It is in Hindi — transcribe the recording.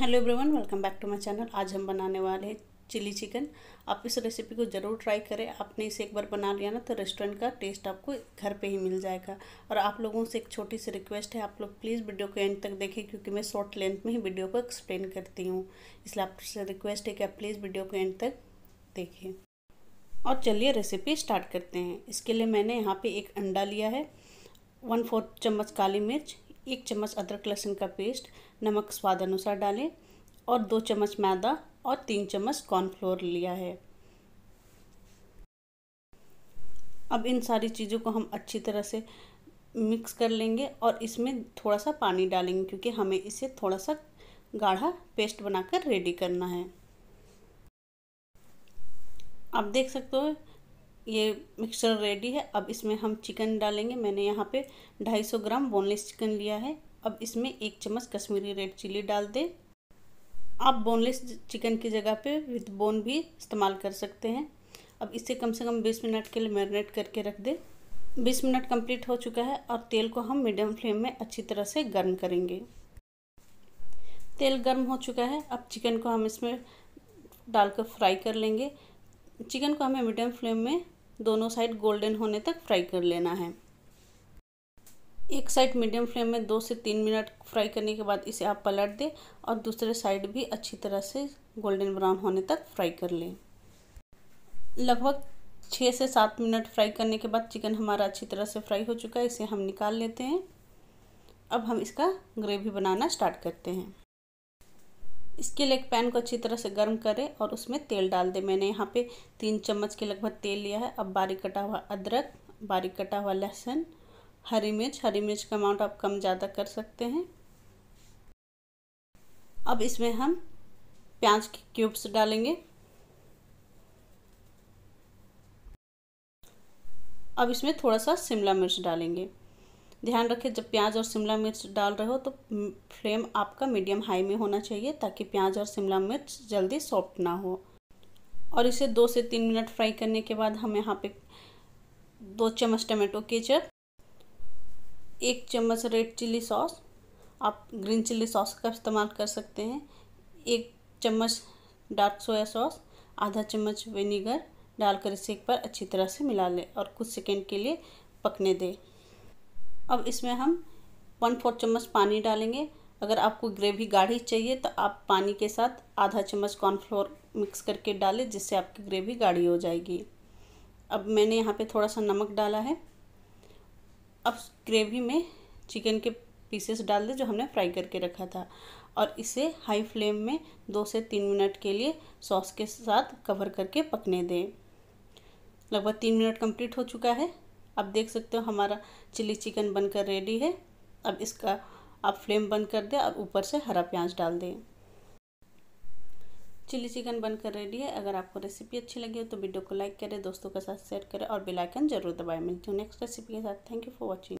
hello everyone welcome back to my channel आज हम बनाने वाले हैं चिली चिकन आप इस रेसिपी को ज़रूर ट्राई करें आपने इसे एक बार बना लिया ना तो रेस्टोरेंट का टेस्ट आपको घर पे ही मिल जाएगा और आप लोगों से एक छोटी सी रिक्वेस्ट है आप लोग प्लीज़ वीडियो को एंड तक देखें क्योंकि मैं शॉर्ट लेंथ में ही वीडियो को एक्सप्लेन करती हूँ इसलिए आपसे रिक्वेस्ट है कि आप प्लीज़ वीडियो को एंड तक देखें और चलिए रेसिपी स्टार्ट करते हैं इसके लिए मैंने यहाँ पर एक अंडा लिया है वन फोर्थ चम्मच काली मिर्च एक चम्मच अदरक लहसुन का पेस्ट नमक स्वाद अनुसार डालें और दो चम्मच मैदा और तीन चम्मच कॉर्नफ्लोर लिया है अब इन सारी चीज़ों को हम अच्छी तरह से मिक्स कर लेंगे और इसमें थोड़ा सा पानी डालेंगे क्योंकि हमें इसे थोड़ा सा गाढ़ा पेस्ट बनाकर रेडी करना है आप देख सकते हो ये मिक्सचर रेडी है अब इसमें हम चिकन डालेंगे मैंने यहाँ पे 250 ग्राम बोनलेस चिकन लिया है अब इसमें एक चम्मच कश्मीरी रेड चिली डाल दें आप बोनलेस चिकन की जगह पे विथ बोन भी इस्तेमाल कर सकते हैं अब इसे कम से कम 20 मिनट के लिए मैरिनेट करके रख दें 20 मिनट कंप्लीट हो चुका है और तेल को हम मीडियम फ्लेम में अच्छी तरह से गर्म करेंगे तेल गर्म हो चुका है अब चिकन को हम इसमें डालकर फ्राई कर लेंगे चिकन को हमें मीडियम फ्लेम में दोनों साइड गोल्डन होने तक फ्राई कर लेना है एक साइड मीडियम फ्लेम में दो से तीन मिनट फ्राई करने के बाद इसे आप पलट दें और दूसरे साइड भी अच्छी तरह से गोल्डन ब्राउन होने तक फ्राई कर लें लगभग छः से सात मिनट फ्राई करने के बाद चिकन हमारा अच्छी तरह से फ्राई हो चुका है इसे हम निकाल लेते हैं अब हम इसका ग्रेवी बनाना स्टार्ट करते हैं इसके लिए एक पैन को अच्छी तरह से गर्म करें और उसमें तेल डाल दें मैंने यहाँ पे तीन चम्मच के लगभग तेल लिया है अब बारीक कटा हुआ अदरक बारीक कटा हुआ लहसुन हरी मिर्च हरी मिर्च का अमाउंट आप कम ज़्यादा कर सकते हैं अब इसमें हम प्याज के क्यूब्स डालेंगे अब इसमें थोड़ा सा शिमला मिर्च डालेंगे ध्यान रखें जब प्याज और शिमला मिर्च डाल रहे हो तो फ्लेम आपका मीडियम हाई में होना चाहिए ताकि प्याज और शिमला मिर्च जल्दी सॉफ्ट ना हो और इसे दो से तीन मिनट फ्राई करने के बाद हम यहाँ पे दो चम्मच टमाटो केचप एक चम्मच रेड चिली सॉस आप ग्रीन चिल्ली सॉस का इस्तेमाल कर सकते हैं एक चम्मच डार्क सोया सॉस आधा चम्मच विनीगर डालकर इसे एक बार अच्छी तरह से मिला लें और कुछ सेकेंड के लिए पकने दें अब इसमें हम वन फोर्थ चम्मच पानी डालेंगे अगर आपको ग्रेवी गाढ़ी चाहिए तो आप पानी के साथ आधा चम्मच कॉर्नफ्लोर मिक्स करके डालें जिससे आपकी ग्रेवी गाढ़ी हो जाएगी अब मैंने यहाँ पे थोड़ा सा नमक डाला है अब ग्रेवी में चिकन के पीसेस डाल दें जो हमने फ्राई करके रखा था और इसे हाई फ्लेम में दो से तीन मिनट के लिए सॉस के साथ कवर करके पकने दें लगभग तीन मिनट कंप्लीट हो चुका है आप देख सकते हो हमारा चिली चिकन बनकर रेडी है अब इसका आप फ्लेम बंद कर दें और ऊपर से हरा प्याज डाल दें चिली चिकन बनकर रेडी है अगर आपको रेसिपी अच्छी लगी हो तो वीडियो को लाइक करें दोस्तों के साथ शेयर करें और बेल आइकन जरूर दबाएं मिलती हूँ नेक्स्ट रेसिपी के साथ थैंक यू फॉर वॉचिंग